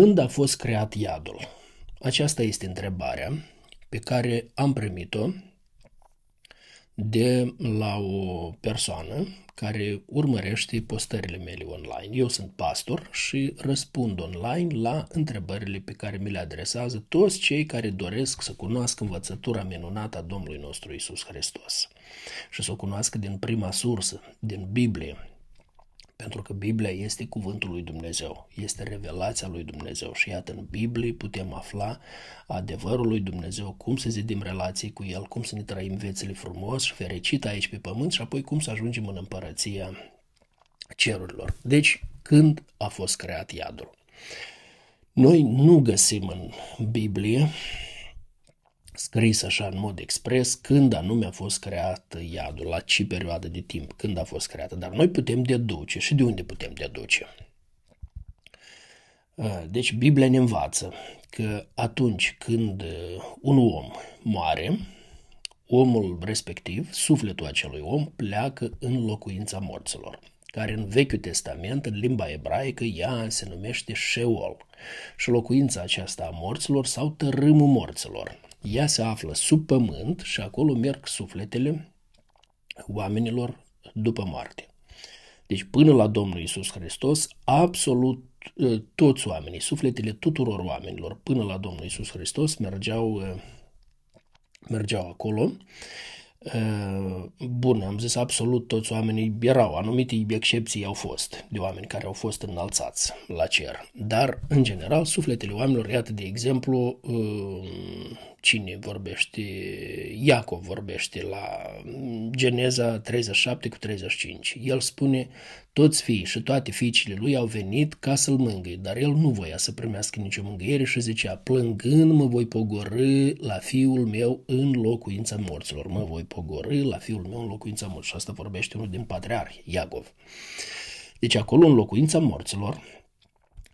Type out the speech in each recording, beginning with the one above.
Când a fost creat iadul? Aceasta este întrebarea pe care am primit-o de la o persoană care urmărește postările mele online. Eu sunt pastor și răspund online la întrebările pe care mi le adresează toți cei care doresc să cunoască învățătura minunată a Domnului nostru Isus Hristos și să o cunoască din prima sursă, din Biblie, pentru că Biblia este cuvântul lui Dumnezeu, este revelația lui Dumnezeu și iată în Biblie putem afla adevărul lui Dumnezeu, cum să zidim relații cu El, cum să ne trăim viețile frumos și fericit aici pe pământ și apoi cum să ajungem în împărăția cerurilor. Deci, când a fost creat iadul? Noi nu găsim în Biblie scris așa în mod expres când anume a fost creat iadul, la ce perioadă de timp, când a fost creată, dar noi putem deduce și de unde putem deduce. Deci Biblia ne învață că atunci când uh, un om moare, omul respectiv, sufletul acelui om, pleacă în locuința morților, care în Vechiul Testament, în limba ebraică, ea se numește Sheol. Și locuința aceasta a morților sau tărâmul morților. Ea se află sub pământ și acolo merg sufletele oamenilor după moarte. Deci până la Domnul Isus Hristos, absolut ă, toți oamenii, sufletele tuturor oamenilor până la Domnul Isus Hristos mergeau, ă, mergeau acolo. Ă, bun, am zis absolut toți oamenii erau, anumite excepții au fost de oameni care au fost înalțați la cer, dar în general sufletele oamenilor, iată de exemplu cine vorbește, Iacov vorbește la Geneza 37 cu 35. El spune, toți fii și toate fiicile lui au venit ca să-l mângâie, dar el nu voia să primească nicio mângâiere și zicea, plângând mă voi pogorâ la fiul meu în locuința morților, mă voi pogorâ la fiul meu în locuința morților. Și asta vorbește unul din patriarhi, Iacov. Deci acolo în locuința morților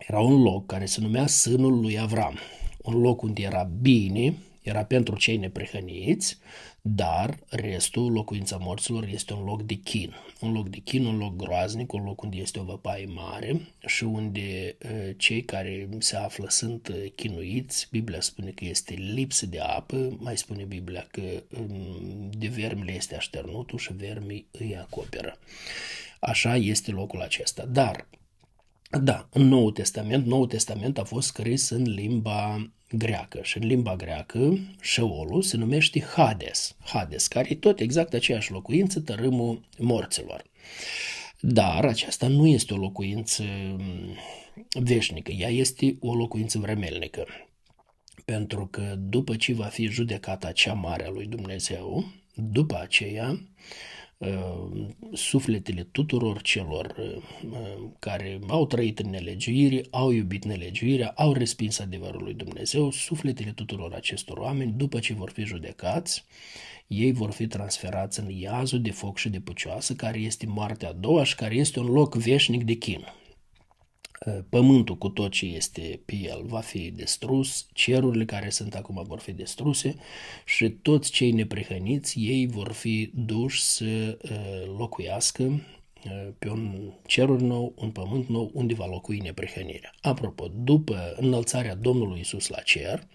era un loc care se numea Sânul lui Avram, un loc unde era bine, era pentru cei neprehăniți, dar restul, locuința morților, este un loc de chin. Un loc de chin, un loc groaznic, un loc unde este o văpaie mare și unde eh, cei care se află sunt eh, chinuiți. Biblia spune că este lipsă de apă, mai spune Biblia că mm, de vermile este așternutul și vermii îi acoperă. Așa este locul acesta. Dar da, în Noul Testament, Noul Testament a fost scris în limba greacă și în limba greacă șeolul se numește Hades, Hades, care e tot exact aceeași locuință, tărâmul morților. Dar aceasta nu este o locuință mm, veșnică, ea este o locuință vremelnică. Pentru că după ce va fi judecata cea mare a lui Dumnezeu, după aceea Ehm, sufletele tuturor celor ehm, care au trăit în nelegiuire, au iubit nelegiuirea, au respins adevărul lui Dumnezeu, sufletele tuturor acestor oameni, după ce vor fi judecați, ei vor fi transferați în iazul de foc și de pucioasă, care este moartea a doua și care este un loc veșnic de chin. Eh, pământul cu tot ce este pe el va fi destrus, cerurile care sunt acum vor fi destruse și toți cei neprehăniți, ei vor fi duși să eh, locuiască eh, pe un ceruri nou, un pământ nou, unde va locui neprehănirea. Apropo, după înălțarea Domnului Isus la cer,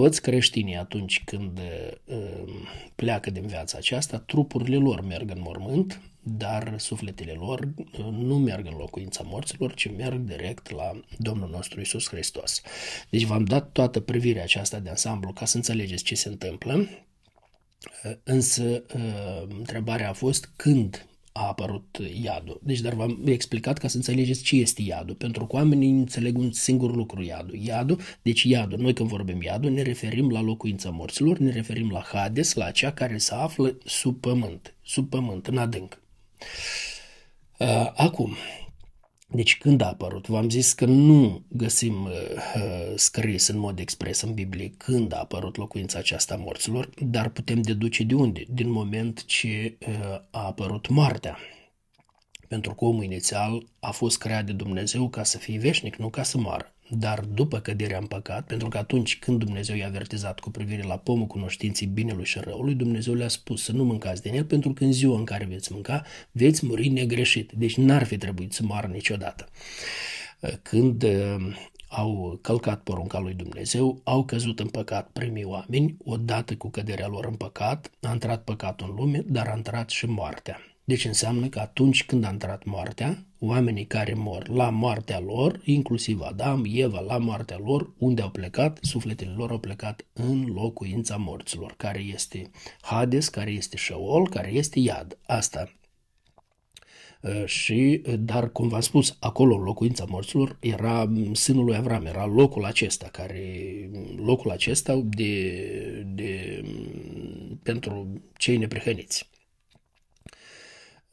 toți creștinii atunci când uh, pleacă din viața aceasta, trupurile lor merg în mormânt, dar sufletele lor uh, nu merg în locuința morților, ci merg direct la Domnul nostru Isus Hristos. Deci v-am dat toată privirea aceasta de ansamblu ca să înțelegeți ce se întâmplă, uh, însă întrebarea a fost când a apărut iadul. Deci, dar v-am explicat ca să înțelegeți ce este iadul, pentru că oamenii înțeleg un singur lucru, iadul. Iadul, deci iadul, noi când vorbim iadul, ne referim la locuința morților, ne referim la Hades, la cea care se află sub pământ, sub pământ, în adânc. Uh, acum, deci când a apărut? V-am zis că nu găsim uh, uh, scris în mod expres în Biblie când a apărut locuința aceasta morților, dar putem deduce de unde? Din moment ce uh, a apărut moartea. Pentru că omul inițial a fost creat de Dumnezeu ca să fie veșnic, nu ca să moară dar după căderea în păcat, pentru că atunci când Dumnezeu i-a avertizat cu privire la pomul cunoștinții binelui și răului, Dumnezeu le-a spus să nu mâncați din el, pentru că în ziua în care veți mânca, veți muri negreșit. Deci n-ar fi trebuit să moară niciodată. Când uh, au călcat porunca lui Dumnezeu, au căzut în păcat primii oameni, odată cu căderea lor în păcat, a intrat păcatul în lume, dar a intrat și moartea. Deci înseamnă că atunci când a intrat moartea, oamenii care mor la moartea lor, inclusiv Adam, Eva, la moartea lor, unde au plecat, sufletele lor au plecat în locuința morților, care este Hades, care este Sheol, care este Iad. Asta ă, și, dar cum v-am spus, acolo locuința morților era sânul lui Avram, era locul acesta care, locul acesta de, de, pentru cei neprehăniți.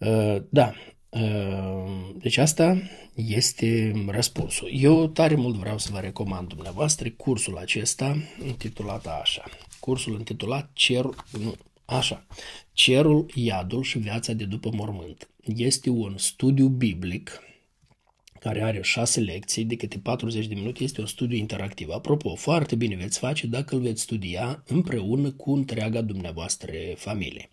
Uh, da, uh, deci asta este răspunsul. Eu tare mult vreau să vă recomand dumneavoastră cursul acesta intitulat așa. Cursul intitulat Cerul, nu, așa, Cerul, Iadul și viața de după mormânt. Este un studiu biblic care are 6 lecții de câte 40 de minute, este un studiu interactiv. Apropo, foarte bine veți face dacă îl veți studia împreună cu întreaga dumneavoastră familie.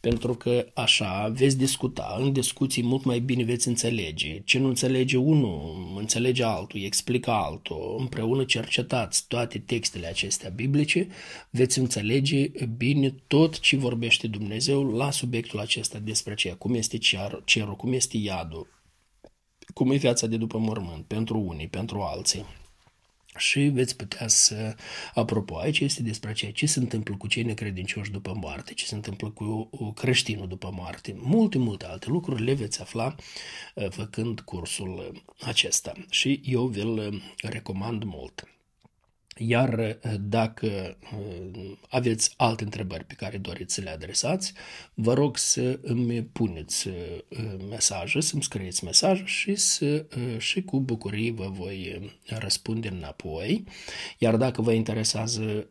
Pentru că așa veți discuta, în discuții mult mai bine veți înțelege ce nu înțelege unul, înțelege altul, explică altul, împreună cercetați toate textele acestea biblice, veți înțelege bine tot ce vorbește Dumnezeu la subiectul acesta despre ceea, cum este cerul, cum este iadul, cum e viața de după mormânt pentru unii, pentru alții. Și veți putea să, apropo, aici este despre ceea ce se întâmplă cu cei necredincioși după moarte, ce se întâmplă cu creștinul după moarte, multe, multe alte lucruri le veți afla uh, făcând cursul uh, acesta și eu vi-l uh, recomand mult. Iar eh, dacă eh, aveți alte întrebări pe care doriți să le adresați, vă rog să îmi puneți eh, mesaje, să-mi scrieți mesaj și, să, și cu bucurie vă voi răspunde înapoi. Iar dacă vă interesează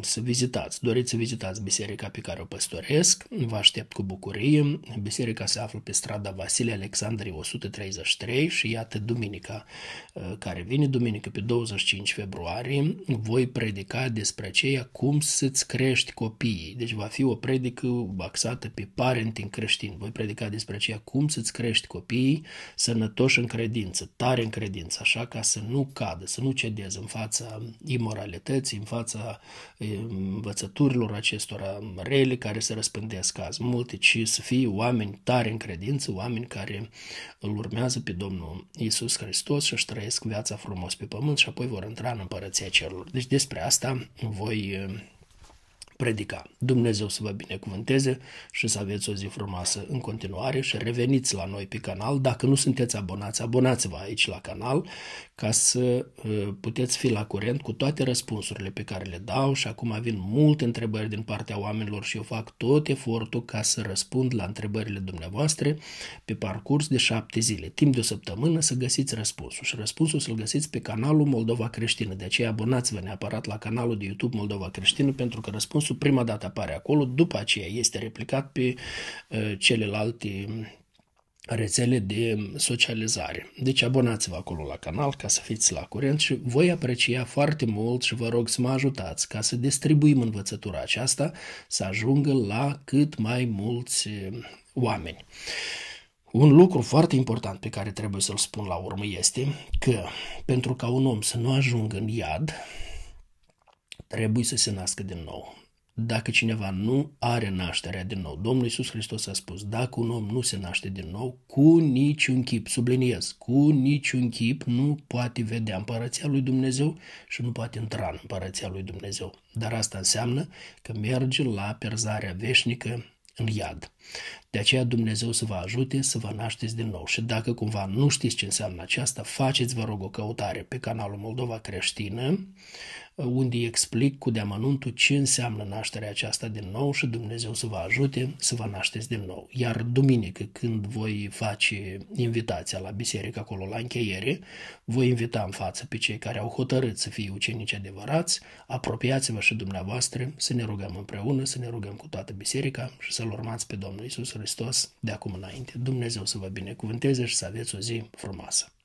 să vizitați, doriți să vizitați biserica pe care o păstoresc, vă aștept cu bucurie. Biserica se află pe strada Vasile Alexandrei 133 și iată duminica care vine, duminică pe 25 februarie, voi predica despre aceea cum să-ți crești copiii. Deci va fi o predică axată pe parenting creștin. Voi predica despre aceea cum să-ți crești copiii sănătoși în credință, tare în credință, așa ca să nu cadă, să nu cedeze în fața imoralității, în fața învățăturilor acestora rele care se răspândesc azi multe, ci să fie oameni tare în credință, oameni care îl urmează pe Domnul Isus Hristos și își trăiesc viața frumos pe pământ și apoi vor intra în împărăția celor. Deci despre asta voi predica. Dumnezeu să vă binecuvânteze și să aveți o zi frumoasă în continuare și reveniți la noi pe canal. Dacă nu sunteți abonați, abonați-vă aici la canal ca să uh, puteți fi la curent cu toate răspunsurile pe care le dau și acum vin multe întrebări din partea oamenilor și eu fac tot efortul ca să răspund la întrebările dumneavoastră pe parcurs de șapte zile. Timp de o săptămână să găsiți răspunsul și răspunsul să-l găsiți pe canalul Moldova Creștină. De aceea abonați-vă neapărat la canalul de YouTube Moldova Creștină pentru că răspunsul virusul prima dată apare acolo, după aceea este replicat pe uh, celelalte um, rețele de um, socializare. Deci abonați-vă acolo la canal ca să fiți la curent și voi aprecia foarte mult și vă rog să mă ajutați ca să distribuim învățătura aceasta să ajungă la cât mai mulți um, oameni. Un lucru foarte important pe care trebuie să-l spun la urmă este că pentru ca un om să nu ajungă în iad, trebuie să se nască din nou. Dacă cineva nu are nașterea din nou, Domnul Iisus Hristos a spus, dacă un om nu se naște din nou, cu niciun chip, subliniez, cu niciun chip nu poate vedea împărăția lui Dumnezeu și nu poate intra în împărăția lui Dumnezeu. Dar asta înseamnă că merge la perzarea veșnică în iad. De aceea Dumnezeu să vă ajute să vă nașteți din nou și dacă cumva nu știți ce înseamnă aceasta, faceți vă rog o căutare pe canalul Moldova Creștină, unde îi explic cu deamănuntul ce înseamnă nașterea aceasta din nou și Dumnezeu să vă ajute să vă nașteți din nou. Iar duminică, când voi face invitația la biserică acolo la încheiere, voi invita în față pe cei care au hotărât să fie ucenici adevărați, apropiați-vă și dumneavoastră să ne rugăm împreună, să ne rugăm cu toată biserica și să-L urmați pe Domnul Isus Hristos de acum înainte. Dumnezeu să vă binecuvânteze și să aveți o zi frumoasă!